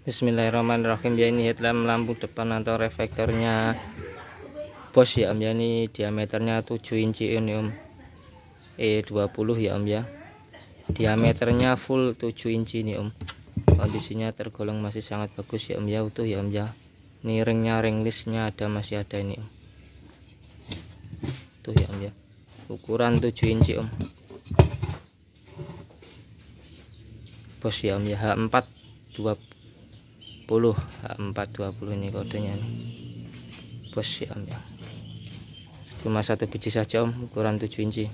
Bismillahirrahmanirrahim ya ini headlamp lampu depan atau reflektornya bos ya om ya ini diameternya 7 inci ya, ini om E20 ya om ya diameternya full 7 inci ini om kondisinya tergolong masih sangat bagus ya om ya utuh ya om ya ini ringnya ring listnya ada masih ada ini om tuh ya om ya ukuran 7 inci om bos ya om ya H4 20 420 ini kodenya nih. bos ya om ya cuma satu biji saja om ukuran 7 inci